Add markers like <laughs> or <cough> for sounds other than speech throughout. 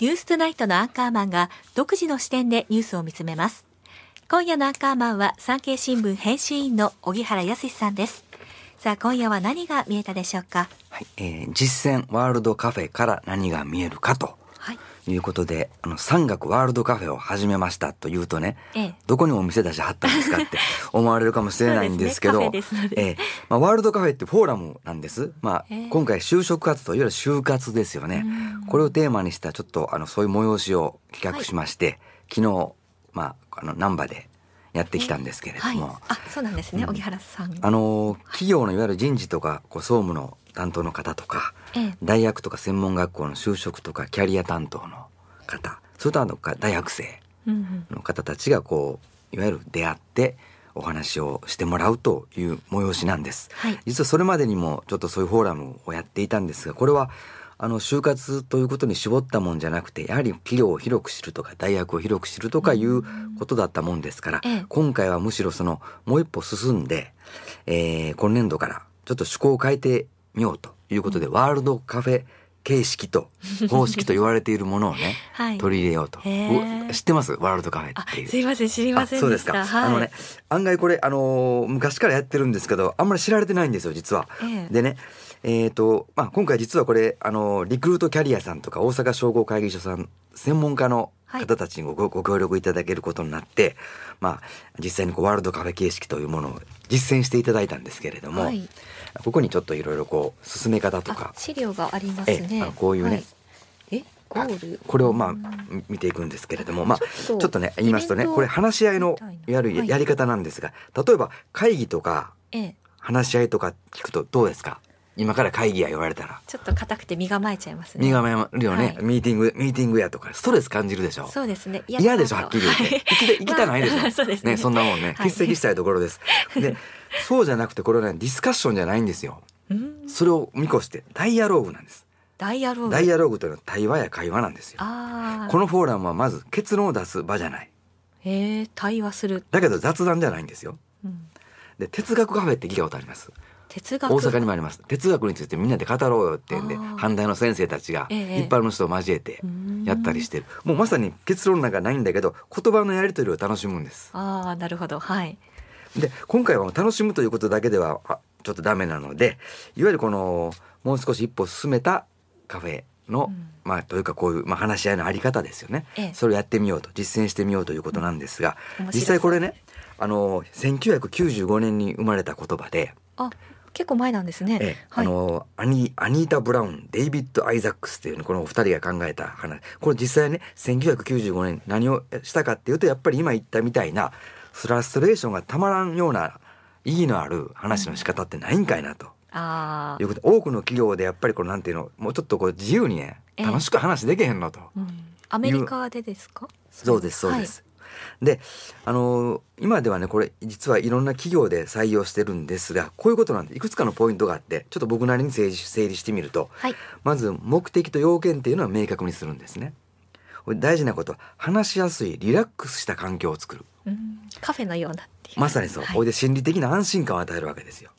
ニューストゥナイトのアンカーマンが独自の視点でニュースを見つめます。今夜のアンカーマンは産経新聞編集員の小原康さんです。さあ今夜は何が見えたでしょうか。はい、えー、実践ワールドカフェから何が見えるかということで、あの、山岳ワールドカフェを始めましたと言うとね、ええ、どこにお店出しはったんですかって <laughs> 思われるかもしれないんですけど、ね、ええ、まあ、ワールドカフェってフォーラムなんです。まあ、え、今回就職活動、いわゆる就活ですよね。これをテーマにしたちょっと、あの、そういう催しを企画しまして、はい、昨日、まあ、あの、難波でやってきたんですけれども、はい、あそうなんですね、荻、うん、原さんあの企業のいわゆる人事とかこう総務の担当の方とか、ええ、大学とか専門学校の就職とかキャリア担当の方それとあの大学生の方たちがこういわゆる出会ってお話をしてもらうという催しなんです、はい、実はそれまでにもちょっとそういうフォーラムをやっていたんですがこれはあの就活ということに絞ったもんじゃなくてやはり企業を広く知るとか大学を広く知るとかいうことだったもんですから、ええ、今回はむしろそのもう一歩進んで、えー、今年度からちょっと趣向を変えてみようということで、ワールドカフェ形式と方式と言われているものをね、<laughs> はい、取り入れようと知ってますワールドカフェっていうすいません知りませんそうですか、はい、あのね案外これあのー、昔からやってるんですけどあんまり知られてないんですよ実は、えー、でねえーとまあ、今回実はこれあのリクルートキャリアさんとか大阪商工会議所さん専門家の方たちにごご協力いただけることになって、まあ、実際にこうワールドカフェ形式というものを実践していただいたんですけれども、はい、ここにちょっといろいろこう進め方とか資料がありますね。こういうね、はいゴールこれをまあ見ていくんですけれども、まあ、ちょっとね言いますとねこれ話し合いのやるやり方なんですが例えば会議とか話し合いとか聞くとどうですか今から会議や言われたらちょっと硬くて身構えちゃいますね身構えるよね、はい、ミーティングミーティングやとかストレス感じるでしょそうですね嫌でしょはっきり言って、はい、行き行きたないでしょ、まあ、そうですね、ね、そんなもんね欠席したいところです、はい、でそうじゃなくてこれはねディスカッションじゃないんですよそれを見越してダイアローグなんですダイアローグダイアローグというのは対話や会話なんですよこのフォーラムはまず結論を出す場じゃないへえ対話するだけど雑談じゃないんですよ、うん、で哲学カフェって聞いたことあります哲学大阪にもあります哲学についてみんなで語ろうよってんで反対の先生たちが一般の人を交えてやったりしてる、ええ、もうまさに結論なんかないんだけど言葉のやり取りを楽しむんですあなるほどはいで今回は楽しむということだけではちょっとダメなのでいわゆるこのもう少し一歩進めたカフェの、うん、まあというかこういう、まあ、話し合いのあり方ですよね、ええ、それをやってみようと実践してみようということなんですが、うん、実際これねあの1995年に生まれた言葉で結構前なんですね。ええはい、あのアニアニータ・ブラウンデイビッド・アイザックスっていう、このお二人が考えた話これ実際ね1995年何をしたかっていうとやっぱり今言ったみたいなフラストレーションがたまらんような意義のある話の仕方ってないんかいなと。うんあいうこと多くの企業でやっぱりこのなんていうのもうちょっとこう自由にね楽しく話できへんのと、ええうん、アメリカでですかそうですそうです、で、あの今ではね、これ実はいろんな企業で採用してるんですが、こういうことなんで、いくつかのポイントがあって、ちょっと僕なりに整理してみると、はい、まず目的と要件っていうのは明確にするんですね。大事なこと、話しやすいリラックスした環境を作る。カフェのようなまさにそう。ほ、はい、で心理的な安心感を与えるわけですよ。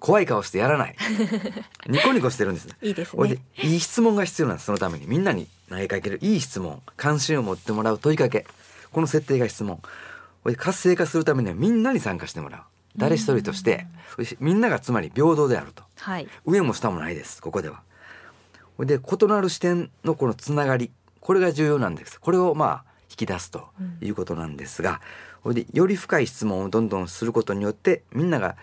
怖い顔してやらない。<laughs> ニコニコしてるんです、ね、いいですね。いい質問が必要なんです。そのためにみんなに投げかけるいい質問、関心を持ってもらう問いかけ。この設定が質問これ活性化するためにはみんなに参加してもらう誰一人として、うん、みんながつまり平等であると、はい、上も下もないですここでは。で異なる視点のこのつながりこれが重要なんですこれをまあ引き出すということなんですが、うん、でより深い質問をどんどんすることによってみんなが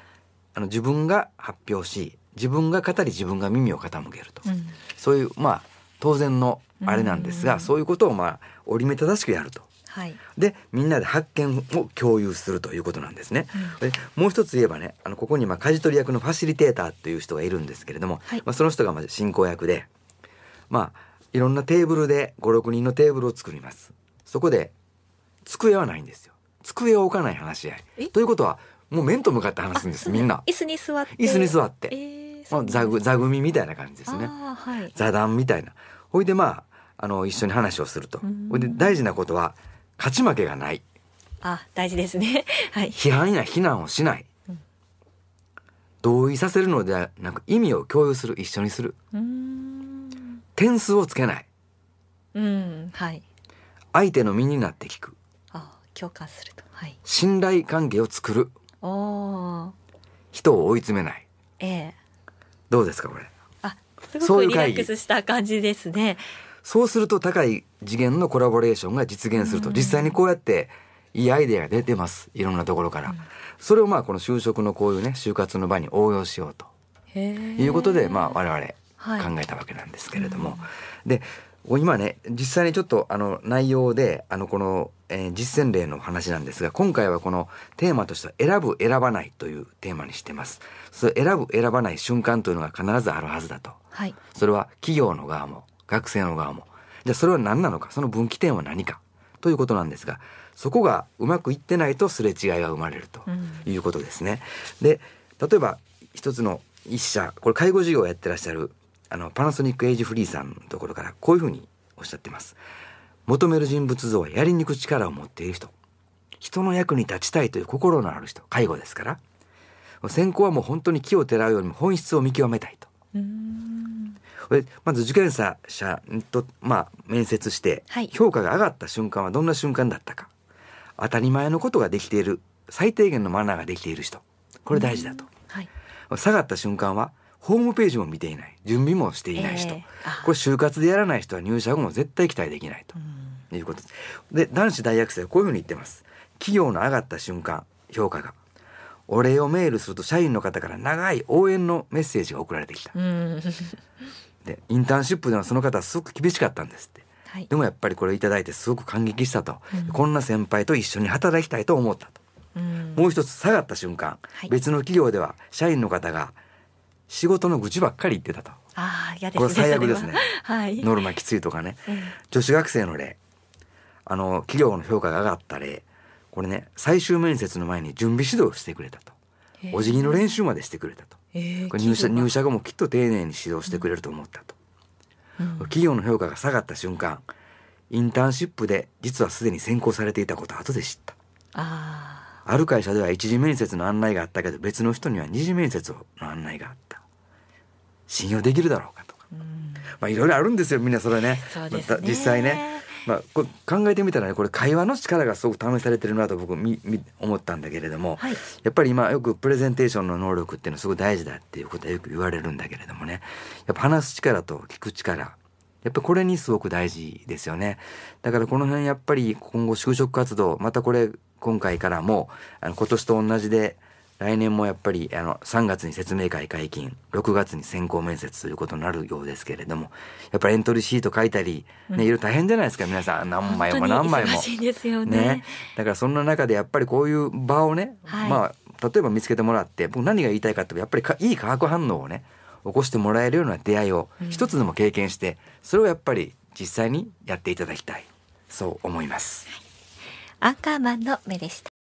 あの自分が発表し自分が語り自分が耳を傾けると、うん、そういうまあ当然のあれなんですが、そういうことをまあ折り目正しくやるとはい、でみんなで発見を共有するということなんですね。うん、でもう一つ言えばねあのここにまあ舵取り役のファシリテーターという人がいるんですけれども、はい、まあ、その人がまあ進行役で、まあ、いろんなテーブルで56人のテーブルを作ります。そこで机はないんですよ机を置かない話し合い。ということはもう面と向かって話すんですみんな。椅子に座って椅子に座って、えー、まあ、座座組みたいな感じですね、はい、座談みたいな。ほいでまああの一緒に話をすると。ほいで大事なことは勝ち負けがない。あ、大事ですね。<laughs> はい。批判や非難をしない。うん、同意させるのではなく意味を共有する一緒にする点数をつけないうんはい相手の身になって聞くあ共感すると、はい、信頼関係を作るお人を追い詰めないええどうですかこれあすごくリラックスした感じですねそうすると高い次元のコラボレーションが実現すると、実際にこうやっていいアイデアが出てますいろんなところから、うん、それをまあこの就職のこういうね就活の場に応用しようということで、まあ、我々考えたわけなんですけれども、はい、で今ね実際にちょっとあの内容であのこの、えー、実践例の話なんですが今回はこのテーマとしては「選ぶ選ばない」というテーマにしてます。それ選ぶ選ばない瞬間というのが必ずあるはずだと、はい、それは企業の側も学生の側もじゃあそれは何なのかその分岐点は何かということなんですがそこがうまくいってないとすれ違いが生まれるということですね。うん、で例えば一つの一社これ介護事業をやってらっしゃるあのパナソニックエイジフリーさんのところからこういうふうにおっしゃってます。求める人物像はやりにく力を持っている人人の役に立ちたいという心のある人介護ですから選考はもう本当に木をてらうよりも本質を見極めたいと。まず受験者と、まあ、面接して評価が上がった瞬間はどんな瞬間だったか、当たり前のことができている最低限のマナーができている人これ大事だと、はい、下がった瞬間はホームページも見ていない準備もしていない人、えー、これ就活でやらない人は入社後も絶対期待できないということで男子大学生はこういうふうに言ってます企業の上がった瞬間評価がお礼をメールすると社員の方から長い応援のメッセージが送られてきたでインターンシップではその方はすごく厳しかったんですって、はい、でもやっぱりこれ頂いてすごく感激したと、うん、こんな先輩と一緒に働きたいと思ったと、うん、もう一つ下がった瞬間、はい、別の企業では社員の方が仕事の愚痴ばっかり言ってたとあ嫌です、ね、これ最悪ですね、はい、ノルマきついとかね、うん、女子学生の例あの企業の評価が上がった例これね最終面接の前に準備指導してくれたとお辞儀の練習までしてくれたとえー、入社入社後もきっと丁寧に指導してくれると思ったと、うん、企業の評価が下がった瞬間インターンシップで実はすでに選考されていたこと後で知ったあある会社では一次面接の案内があったけど別の人には二次面接の案内があった信用できるだろうかとか、うん、まあいろいろあるんですよみんなそれね、ねま、実際ねまあ、こ考えてみたらねこれ会話の力がすごく試されてるなと僕みみ思ったんだけれども、はい、やっぱり今よくプレゼンテーションの能力っていうのはすごい大事だっていうことはよく言われるんだけれどもねやっぱ話す力と聞く力やっぱこれにすごく大事ですよね。だからこの辺やっぱり今後就職活動、またこれ今回からも、あの今年と同じで、来年もやっぱりあの3月に説明会解禁6月に選考面接ということになるようですけれどもやっぱりエントリーシート書いたり、ね、いろいろ大変じゃないですか皆さん何枚も何枚も。ね、だからそんな中でやっぱりこういう場をね、はい、まあ例えば見つけてもらって僕何が言いたいかってやっぱりいい化学反応をね起こしてもらえるような出会いを一つでも経験して、うん、それをやっぱり実際にやっていただきたいそう思います。アンカーマンの目でした